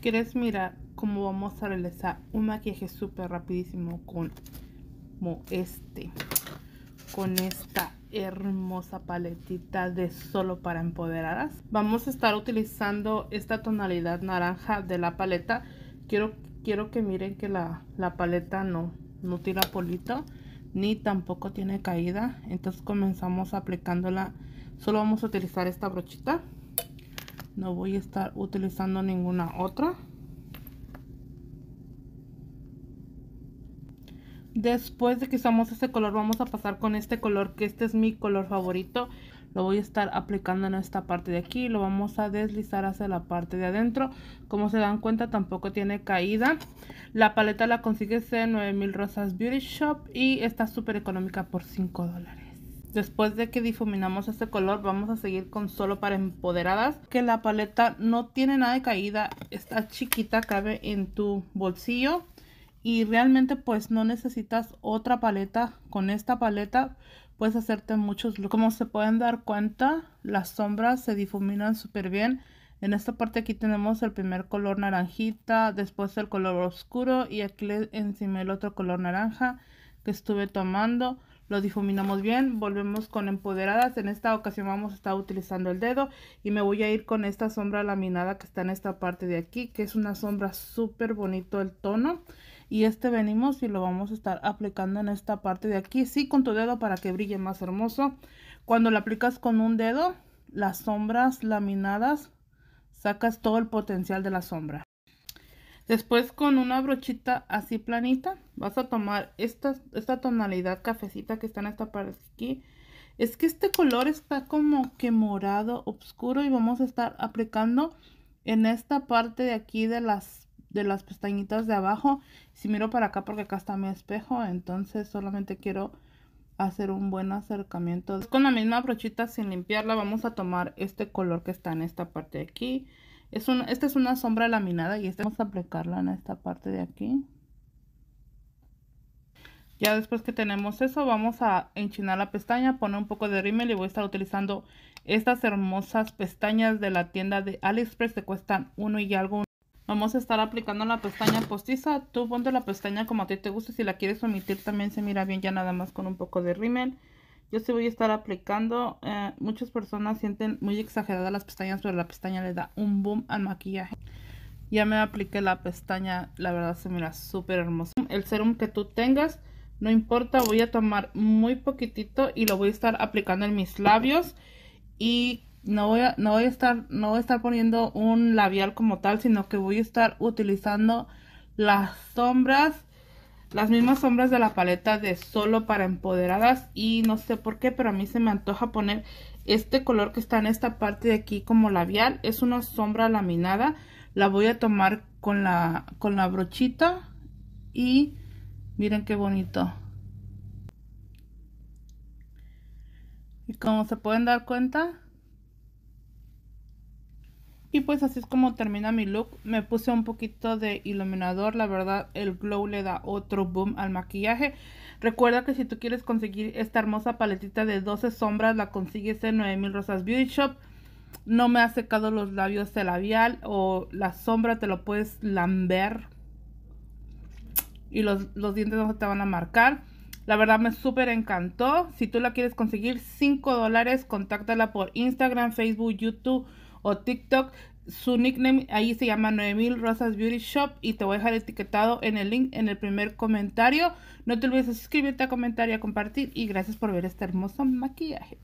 quieres mirar cómo vamos a realizar un maquillaje súper rapidísimo con como este con esta hermosa paletita de solo para empoderadas vamos a estar utilizando esta tonalidad naranja de la paleta quiero quiero que miren que la, paleta no no tira polito ni tampoco tiene caída entonces comenzamos aplicándola solo vamos a utilizar esta brochita no voy a estar utilizando ninguna otra después de que usamos este color vamos a pasar con este color que este es mi color favorito lo voy a estar aplicando en esta parte de aquí lo vamos a deslizar hacia la parte de adentro como se dan cuenta tampoco tiene caída la paleta la consigues en 9000 rosas beauty shop y está súper económica por 5 dólares Después de que difuminamos este color vamos a seguir con solo para empoderadas. Que la paleta no tiene nada de caída, está chiquita, cabe en tu bolsillo. Y realmente pues no necesitas otra paleta. Con esta paleta puedes hacerte muchos looks. Como se pueden dar cuenta, las sombras se difuminan súper bien. En esta parte aquí tenemos el primer color naranjita, después el color oscuro y aquí encima el otro color naranja que estuve tomando lo difuminamos bien, volvemos con empoderadas, en esta ocasión vamos a estar utilizando el dedo y me voy a ir con esta sombra laminada que está en esta parte de aquí, que es una sombra súper bonito el tono y este venimos y lo vamos a estar aplicando en esta parte de aquí, sí con tu dedo para que brille más hermoso, cuando lo aplicas con un dedo, las sombras laminadas, sacas todo el potencial de la sombra. Después con una brochita así planita vas a tomar esta, esta tonalidad cafecita que está en esta parte aquí. Es que este color está como que morado oscuro y vamos a estar aplicando en esta parte de aquí de las, de las pestañitas de abajo. Si miro para acá porque acá está mi espejo, entonces solamente quiero hacer un buen acercamiento. Pues con la misma brochita sin limpiarla vamos a tomar este color que está en esta parte de aquí. Es esta es una sombra laminada y esta vamos a aplicarla en esta parte de aquí. Ya después que tenemos eso vamos a enchinar la pestaña, poner un poco de rímel y voy a estar utilizando estas hermosas pestañas de la tienda de AliExpress. Te cuestan uno y algo Vamos a estar aplicando la pestaña postiza. Tú ponte la pestaña como a ti te guste. Si la quieres omitir también se mira bien ya nada más con un poco de rímel. Yo sí voy a estar aplicando. Eh, muchas personas sienten muy exageradas las pestañas, pero la pestaña le da un boom al maquillaje. Ya me apliqué la pestaña, la verdad se mira súper hermosa. El serum que tú tengas, no importa, voy a tomar muy poquitito y lo voy a estar aplicando en mis labios. Y no voy a, no voy a estar, no a estar poniendo un labial como tal, sino que voy a estar utilizando las sombras, las mismas sombras de la paleta de Solo para Empoderadas y no sé por qué, pero a mí se me antoja poner este color que está en esta parte de aquí como labial, es una sombra laminada, la voy a tomar con la, con la brochita y miren qué bonito. Y como se pueden dar cuenta, pues así es como termina mi look. Me puse un poquito de iluminador. La verdad, el glow le da otro boom al maquillaje. Recuerda que si tú quieres conseguir esta hermosa paletita de 12 sombras, la consigues en 9000 Rosas Beauty Shop. No me ha secado los labios de labial o la sombra te lo puedes lamber. Y los, los dientes no se te van a marcar. La verdad me súper encantó. Si tú la quieres conseguir, 5 dólares, contáctala por Instagram, Facebook, YouTube o TikTok. Su nickname ahí se llama 9000 Rosas Beauty Shop y te voy a dejar etiquetado en el link en el primer comentario. No te olvides de suscribirte a comentar y a compartir y gracias por ver este hermoso maquillaje.